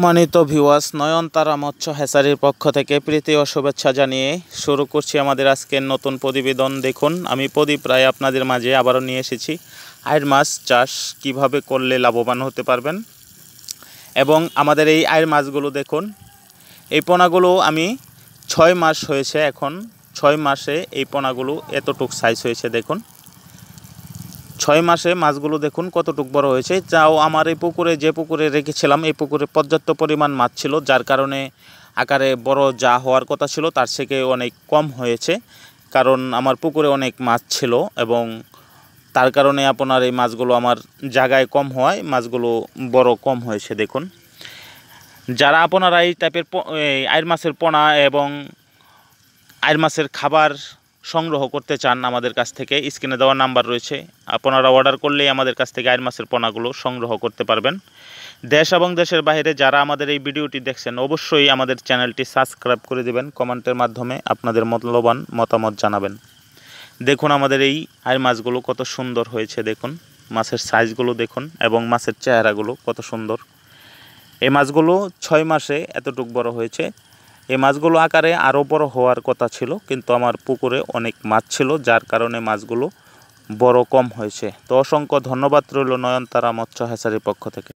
সম্মানিত ভিওয়াস নয়নতারা মৎস্য হেসারির পক্ষ থেকে প্রীতি ও শুভেচ্ছা জানিয়ে শুরু করছি আমাদের আজকের নতুন প্রতিবেদন দেখুন আমি প্রদীপ রায় আপনাদের মাঝে আবারও নিয়ে এসেছি আয়ের মাছ চাষ কিভাবে করলে লাভবান হতে পারবেন এবং আমাদের এই আয়ের মাছগুলো দেখুন এই পোনাগুলো আমি ছয় মাস হয়েছে এখন ছয় মাসে এই পোনাগুলো এতটুক সাইজ হয়েছে দেখুন ছয় মাসে মাছগুলো দেখুন কতটুক বড় হয়েছে যাও আমার এই পুকুরে যে পুকুরে রেখেছিলাম এই পুকুরে পর্যাপ্ত পরিমাণ মাছ ছিল যার কারণে আকারে বড় যা হওয়ার কথা ছিল তার থেকে অনেক কম হয়েছে কারণ আমার পুকুরে অনেক মাছ ছিল এবং তার কারণে আপনার এই মাছগুলো আমার জায়গায় কম হওয়ায় মাছগুলো বড় কম হয়েছে দেখুন যারা আপনারা এই টাইপের আয়ের মাছের পোনা এবং আয়ের মাছের খাবার সংগ্রহ করতে চান আমাদের কাছ থেকে স্ক্রিনে দেওয়া নাম্বার রয়েছে আপনারা অর্ডার করলেই আমাদের কাছ থেকে আয়ের মাছের পোনাগুলো সংগ্রহ করতে পারবেন দেশ এবং দেশের বাইরে যারা আমাদের এই ভিডিওটি দেখছেন অবশ্যই আমাদের চ্যানেলটি সাবস্ক্রাইব করে দেবেন কমেন্টের মাধ্যমে আপনাদের মতলবান মতামত জানাবেন দেখুন আমাদের এই আয়ের মাছগুলো কত সুন্দর হয়েছে দেখুন মাছের সাইজগুলো দেখুন এবং মাছের চেহারাগুলো কত সুন্দর এই মাছগুলো ছয় মাসে এতটুক বড় হয়েছে এই মাছগুলো আকারে আরও বড় হওয়ার কথা ছিল কিন্তু আমার পুকুরে অনেক মাছ ছিল যার কারণে মাছগুলো বড় কম হয়েছে তো অসংখ্য ধন্যবাদ রইল নয়নতারা মৎস্য হেসারির পক্ষ থেকে